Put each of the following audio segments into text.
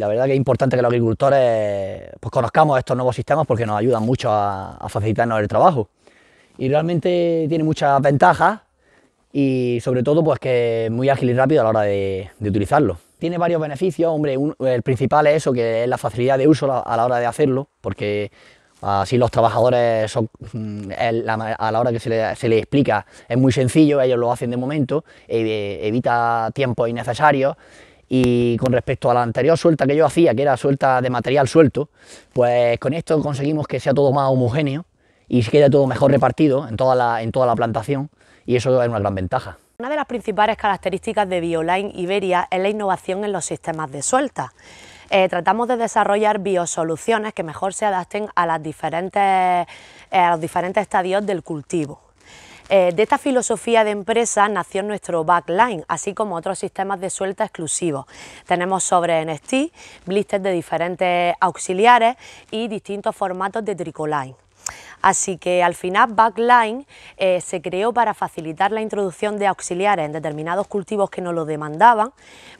la verdad que es importante que los agricultores pues, conozcamos estos nuevos sistemas porque nos ayudan mucho a, facilitarnos el trabajo. Y realmente tiene muchas ventajas y sobre todo pues que es muy ágil y rápido a la hora de, utilizarlo. Tiene varios beneficios, hombre, el principal es eso, que es la facilidad de uso a la hora de hacerlo, porque así los trabajadores mm, a la hora que se les, se les explica es muy sencillo, ellos lo hacen de momento, evita tiempos innecesarios y con respecto a la anterior suelta que yo hacía, que era suelta de material suelto, pues con esto conseguimos que sea todo más homogéneo y se quede todo mejor repartido en toda la, plantación y eso es una gran ventaja. Una de las principales características de BioLine Iberia es la innovación en los sistemas de suelta. Eh, tratamos de desarrollar biosoluciones que mejor se adapten a, las diferentes, eh, a los diferentes estadios del cultivo. Eh, de esta filosofía de empresa nació nuestro backline, así como otros sistemas de suelta exclusivos. Tenemos sobre NST, blisters de diferentes auxiliares y distintos formatos de tricoline. Así que al final Backline eh, se creó para facilitar la introducción de auxiliares en determinados cultivos que no lo demandaban,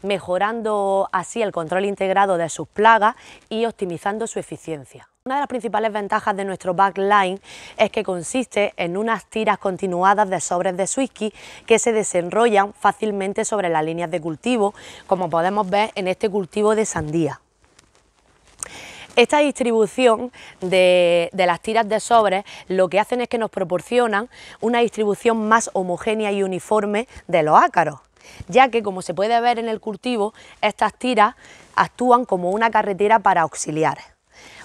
mejorando así el control integrado de sus plagas y optimizando su eficiencia. Una de las principales ventajas de nuestro backline es que consiste en unas tiras continuadas de sobres de whisky que se desenrollan fácilmente sobre las líneas de cultivo, como podemos ver en este cultivo de sandía. Esta distribución de, de, las tiras de sobres lo que hacen es que nos proporcionan una distribución más homogénea y uniforme de los ácaros, ya que como se puede ver en el cultivo, estas tiras actúan como una carretera para auxiliares.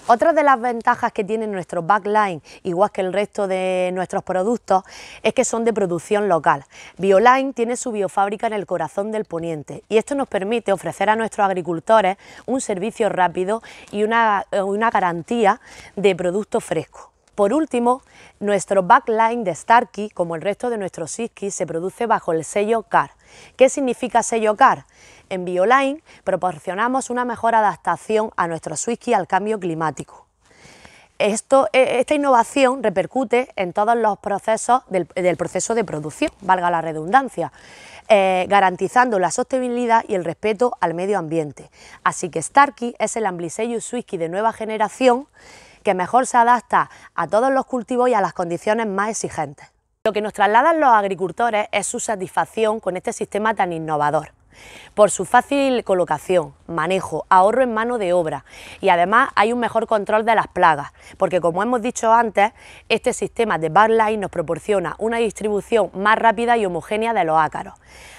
Otra de las ventajas que tiene nuestro backline, igual que el resto de nuestros productos, es que son de producción local. Bioline tiene su biofábrica en el corazón del Poniente y esto nos permite ofrecer a nuestros agricultores un servicio rápido y una, eh, una garantía de productos frescos. Por último, nuestro backline de Starkey, como el resto de nuestros SISKI, se produce bajo el sello CAR. ¿Qué significa sello CAR? En Bioline proporcionamos una mejor adaptación a nuestros SISKI al cambio climático. E, esta innovación repercute en todos los procesos del, proceso de producción, valga la redundancia, eh, garantizando la sostenibilidad y el respeto al medio ambiente. Así que Starkey es el sello whisky de nueva generación que mejor se adapta a todos los cultivos y a las condiciones más exigentes. Lo que nos trasladan los agricultores es su satisfacción con este sistema tan innovador por su fácil colocación, manejo, ahorro en mano de obra y además hay un mejor control de las plagas, porque como hemos dicho antes, este sistema de backline nos proporciona una distribución más rápida y homogénea de los ácaros.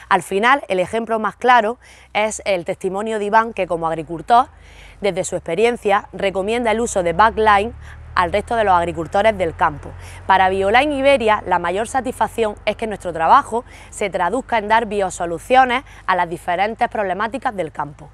Al final, el ejemplo más claro es el testimonio de Iván, que como agricultor, desde su experiencia, recomienda el uso de backline al resto de los agricultores del campo. Para Bioline Iberia, la mayor satisfacción es que nuestro trabajo se traduzca en dar biosoluciones a las diferentes problemáticas del campo.